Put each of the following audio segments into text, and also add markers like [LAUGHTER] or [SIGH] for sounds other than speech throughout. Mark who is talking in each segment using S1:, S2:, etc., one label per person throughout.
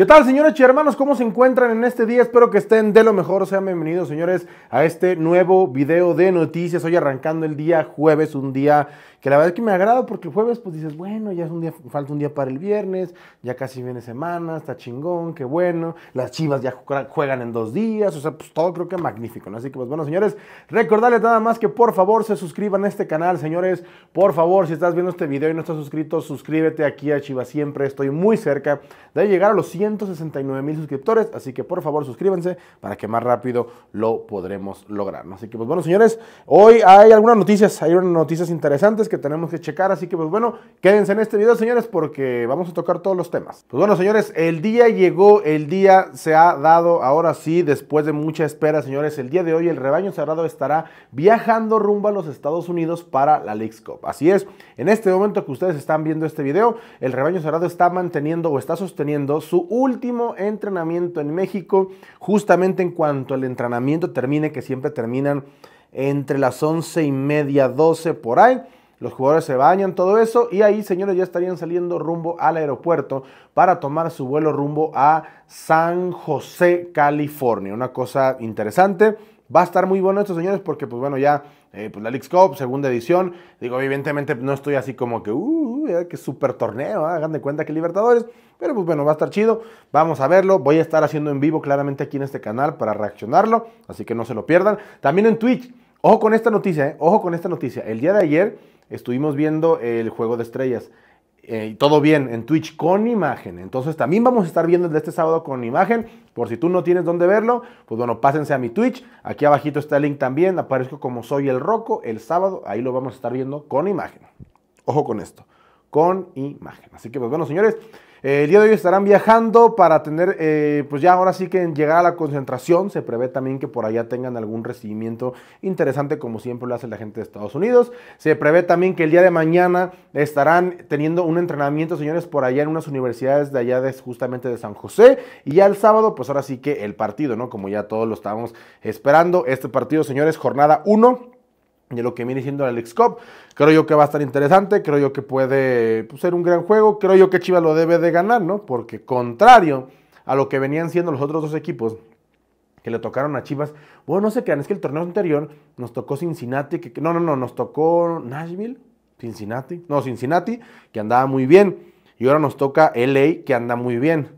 S1: ¿Qué tal, señores y hermanos? ¿Cómo se encuentran en este día? Espero que estén de lo mejor. Sean bienvenidos, señores, a este nuevo video de noticias. Hoy arrancando el día jueves, un día que la verdad es que me agrada porque el jueves, pues dices, bueno, ya es un día, falta un día para el viernes, ya casi viene semana, está chingón, qué bueno. Las chivas ya juegan en dos días, o sea, pues todo creo que magnífico, Así que, pues bueno, señores, recordarles nada más que por favor se suscriban a este canal, señores. Por favor, si estás viendo este video y no estás suscrito, suscríbete aquí a Chivas Siempre. Estoy muy cerca de llegar a los 100 169 mil suscriptores, así que por favor suscríbanse para que más rápido lo podremos lograr. Así que pues bueno, señores, hoy hay algunas noticias, hay unas noticias interesantes que tenemos que checar, así que pues bueno, quédense en este video, señores, porque vamos a tocar todos los temas. Pues bueno, señores, el día llegó, el día se ha dado, ahora sí, después de mucha espera, señores, el día de hoy el rebaño cerrado estará viajando rumbo a los Estados Unidos para la League's Cup. Así es, en este momento que ustedes están viendo este video, el rebaño cerrado está manteniendo o está sosteniendo su último entrenamiento en México, justamente en cuanto el entrenamiento termine, que siempre terminan entre las 11 y media, 12 por ahí. Los jugadores se bañan, todo eso, y ahí, señores, ya estarían saliendo rumbo al aeropuerto para tomar su vuelo rumbo a San José, California. Una cosa interesante, Va a estar muy bueno estos señores porque, pues bueno, ya eh, pues la League Cup, segunda edición. Digo, evidentemente no estoy así como que, uh, que super torneo, ah, hagan de cuenta que Libertadores. Pero pues bueno, va a estar chido. Vamos a verlo. Voy a estar haciendo en vivo claramente aquí en este canal para reaccionarlo. Así que no se lo pierdan. También en Twitch. Ojo con esta noticia, eh, ojo con esta noticia. El día de ayer estuvimos viendo el juego de estrellas. Eh, todo bien en Twitch con imagen. Entonces también vamos a estar viendo de este sábado con imagen. Por si tú no tienes dónde verlo, pues bueno, pásense a mi Twitch. Aquí abajito está el link también. Aparezco como soy el Roco el sábado. Ahí lo vamos a estar viendo con imagen. Ojo con esto, con imagen. Así que pues bueno, señores. Eh, el día de hoy estarán viajando para tener, eh, pues ya ahora sí que en llegar a la concentración, se prevé también que por allá tengan algún recibimiento interesante como siempre lo hace la gente de Estados Unidos. Se prevé también que el día de mañana estarán teniendo un entrenamiento, señores, por allá en unas universidades de allá justamente de San José. Y ya el sábado, pues ahora sí que el partido, ¿no? Como ya todos lo estábamos esperando, este partido, señores, jornada 1 de lo que viene siendo el x Creo yo que va a estar interesante, creo yo que puede pues, ser un gran juego, creo yo que Chivas lo debe de ganar, ¿no? Porque contrario a lo que venían siendo los otros dos equipos que le tocaron a Chivas, bueno, no se crean, es que el torneo anterior nos tocó Cincinnati, que, no, no, no, nos tocó Nashville, Cincinnati, no, Cincinnati, que andaba muy bien, y ahora nos toca LA, que anda muy bien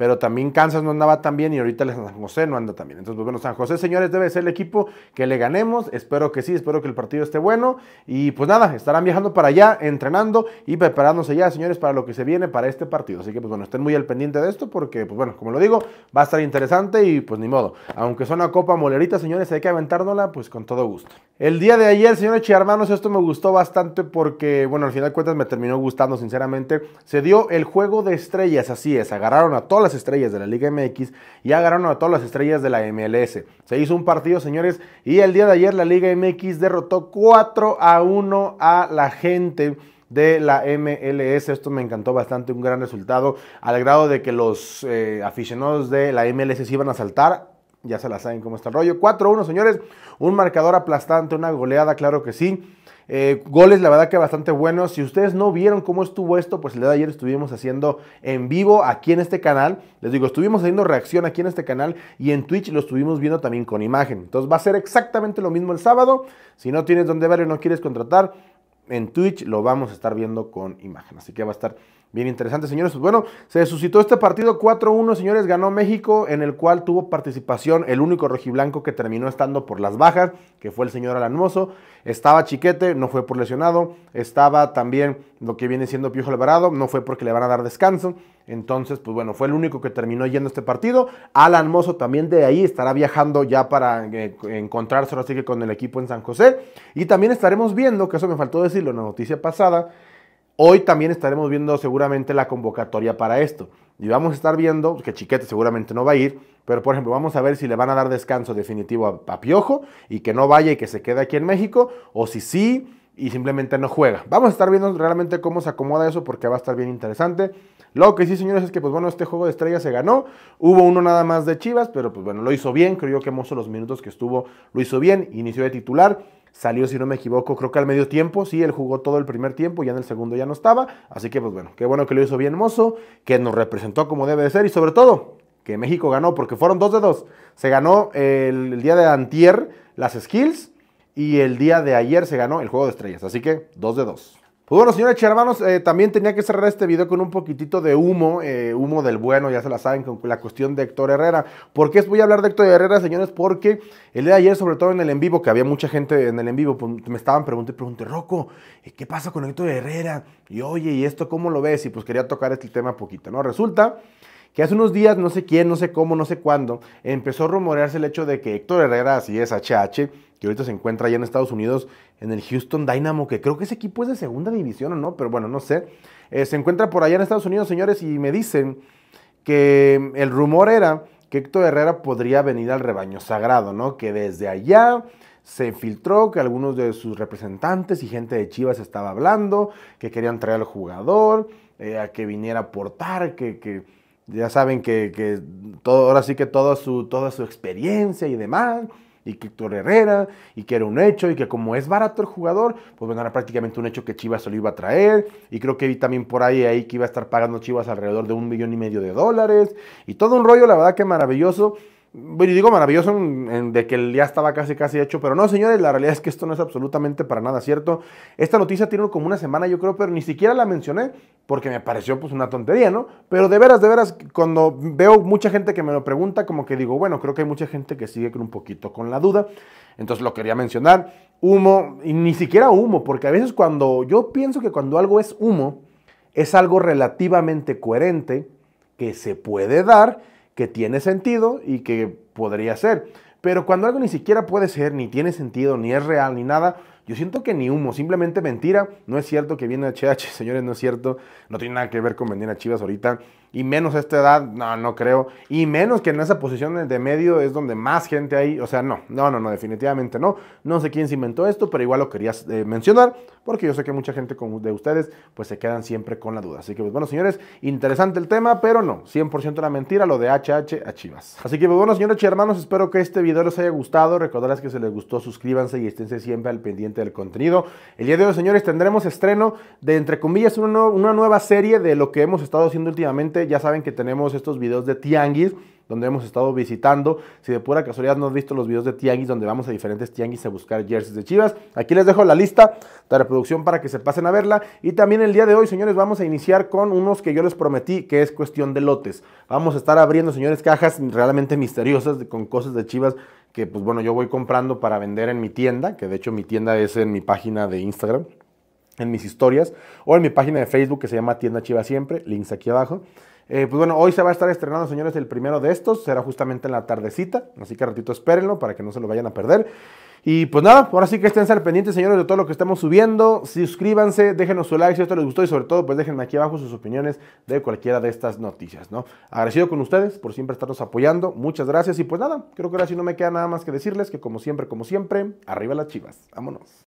S1: pero también Kansas no andaba tan bien y ahorita el San José no anda tan bien. Entonces, pues bueno, San José, señores, debe ser el equipo que le ganemos. Espero que sí, espero que el partido esté bueno. Y pues nada, estarán viajando para allá, entrenando y preparándose ya, señores, para lo que se viene para este partido. Así que, pues bueno, estén muy al pendiente de esto porque, pues bueno, como lo digo, va a estar interesante y pues ni modo. Aunque sea una copa molerita, señores, hay que aventárnosla, pues con todo gusto. El día de ayer, señores chiarmanos, esto me gustó bastante porque, bueno, al final de cuentas me terminó gustando, sinceramente. Se dio el juego de estrellas, así es. Agarraron a todas las estrellas de la Liga MX y agarraron a todas las estrellas de la MLS. Se hizo un partido, señores, y el día de ayer la Liga MX derrotó 4 a 1 a la gente de la MLS. Esto me encantó bastante, un gran resultado, al grado de que los eh, aficionados de la MLS se iban a saltar. Ya se la saben cómo está el rollo. 4-1, a señores. Un marcador aplastante, una goleada, claro que sí. Eh, goles, la verdad que bastante buenos. Si ustedes no vieron cómo estuvo esto, pues el día de ayer estuvimos haciendo en vivo aquí en este canal. Les digo, estuvimos haciendo reacción aquí en este canal y en Twitch lo estuvimos viendo también con imagen. Entonces va a ser exactamente lo mismo el sábado. Si no tienes donde ver y no quieres contratar, en Twitch lo vamos a estar viendo con imagen. Así que va a estar bien interesante, señores. Pues bueno, se suscitó este partido 4-1, señores. Ganó México, en el cual tuvo participación el único rojiblanco que terminó estando por las bajas, que fue el señor Alan Mozo. Estaba Chiquete, no fue por lesionado. Estaba también lo que viene siendo Piojo Alvarado, no fue porque le van a dar descanso. Entonces, pues bueno, fue el único que terminó yendo este partido. Alan Mozo también de ahí estará viajando ya para eh, encontrarse, así que con el equipo en San José. Y también estaremos viendo, que eso me faltó decir en la noticia pasada, hoy también estaremos viendo seguramente la convocatoria para esto. Y vamos a estar viendo, que Chiquete seguramente no va a ir, pero por ejemplo, vamos a ver si le van a dar descanso definitivo a, Piojo y que no vaya y que se quede aquí en México, o si sí y simplemente no juega. Vamos a estar viendo realmente cómo se acomoda eso porque va a estar bien interesante. Lo que sí, señores, es que pues bueno, este juego de estrellas se ganó. Hubo uno nada más de Chivas, pero pues bueno, lo hizo bien. Creo yo que Mozo los minutos que estuvo lo hizo bien. Inició de titular. Salió, si no me equivoco, creo que al medio tiempo, sí, él jugó todo el primer tiempo, ya en el segundo ya no estaba. Así que, pues bueno, qué bueno que lo hizo bien Mozo, que nos representó como debe de ser y sobre todo, que México ganó, porque fueron dos de dos. Se ganó el, el día de Antier las skills y el día de ayer se ganó el juego de estrellas. Así que, dos de dos. Pues bueno, señores hermanos, eh, también tenía que cerrar este video con un poquitito de humo, eh, humo del bueno, ya se la saben, con la cuestión de Héctor Herrera. ¿Por qué voy a hablar de Héctor Herrera, señores? Porque el día de ayer, sobre todo en el en vivo, que había mucha gente en el en vivo, pues, me estaban preguntando pregunté, Rocco, ¿qué pasa con Héctor Herrera? Y oye, ¿y esto cómo lo ves? Y pues quería tocar este tema poquito, ¿no? Resulta que hace unos días, no sé quién, no sé cómo, no sé cuándo, empezó a rumorearse el hecho de que Héctor Herrera, así es, HH, que ahorita se encuentra allá en Estados Unidos, en el Houston Dynamo, que creo que ese equipo es de segunda división o no, pero bueno, no sé. Eh, se encuentra por allá en Estados Unidos, señores, y me dicen que el rumor era que Héctor Herrera podría venir al rebaño sagrado, ¿no? Que desde allá se filtró que algunos de sus representantes y gente de Chivas estaba hablando, que querían traer al jugador, eh, a que viniera a portar, que ya saben que, que todo, ahora sí que toda su, toda su experiencia y demás, y que Héctor Herrera, y que era un hecho, y que como es barato el jugador, pues bueno, era prácticamente un hecho que Chivas se lo iba a traer, y creo que también por ahí, ahí que iba a estar pagando Chivas alrededor de un millón y medio de dólares, y todo un rollo, la verdad que maravilloso, bueno, y digo maravilloso de que el día estaba casi casi hecho, pero no, señores, la realidad es que esto no es absolutamente para nada cierto. Esta noticia tiene como una semana, yo creo, pero ni siquiera la mencioné porque me pareció pues una tontería, ¿no? Pero de veras, de veras, cuando veo mucha gente que me lo pregunta, como que digo, bueno, creo que hay mucha gente que sigue con un poquito con la duda, entonces lo quería mencionar. Humo, y ni siquiera humo, porque a veces cuando yo pienso que cuando algo es humo, es algo relativamente coherente que se puede dar que tiene sentido y que podría ser. Pero cuando algo ni siquiera puede ser, ni tiene sentido, ni es real, ni nada, yo siento que ni humo, simplemente mentira. No es cierto que viene HH, [LAUGHS] señores, no es cierto. No tiene nada que ver con venir a Chivas ahorita. Y menos a esta edad, no, no creo. Y menos que en esa posición de medio es donde más gente hay. O sea, no, no, no, no, definitivamente no. No sé quién se inventó esto, pero igual lo quería eh, mencionar. Porque yo sé que mucha gente como de ustedes, pues se quedan siempre con la duda. Así que, pues bueno, señores, interesante el tema, pero no, 100% la mentira lo de HH a Chivas. Así que, pues bueno, señores y hermanos, espero que este video les haya gustado. Recordarles que si les gustó, suscríbanse y esténse siempre al pendiente contenido. El día de hoy, señores, tendremos estreno de, entre comillas, una, una nueva serie de lo que hemos estado haciendo últimamente. Ya saben que tenemos estos videos de Tianguis donde hemos estado visitando. Si de pura casualidad no has visto los videos de tianguis, donde vamos a diferentes tianguis a buscar jerseys de Chivas, aquí les dejo la lista de reproducción para que se pasen a verla. Y también el día de hoy, señores, vamos a iniciar con unos que yo les prometí que es cuestión de lotes. Vamos a estar abriendo, señores, cajas realmente misteriosas con cosas de Chivas que, pues bueno, yo voy comprando para vender en mi tienda, que de hecho mi tienda es en mi página de Instagram en mis historias o en mi página de Facebook que se llama Tienda Chiva Siempre, links aquí abajo. Eh, pues bueno, hoy se va a estar estrenando, señores, el primero de estos. Será justamente en la tardecita. Así que ratito espérenlo para que no se lo vayan a perder. Y pues nada, ahora sí que estén al pendientes, señores, de todo lo que estamos subiendo. Suscríbanse, déjenos su like si esto les gustó y sobre todo, pues déjenme aquí abajo sus opiniones de cualquiera de estas noticias, ¿no? Agradecido con ustedes por siempre estarnos apoyando. Muchas gracias y pues nada, creo que ahora sí no me queda nada más que decirles que como siempre, como siempre, arriba las chivas. Vámonos.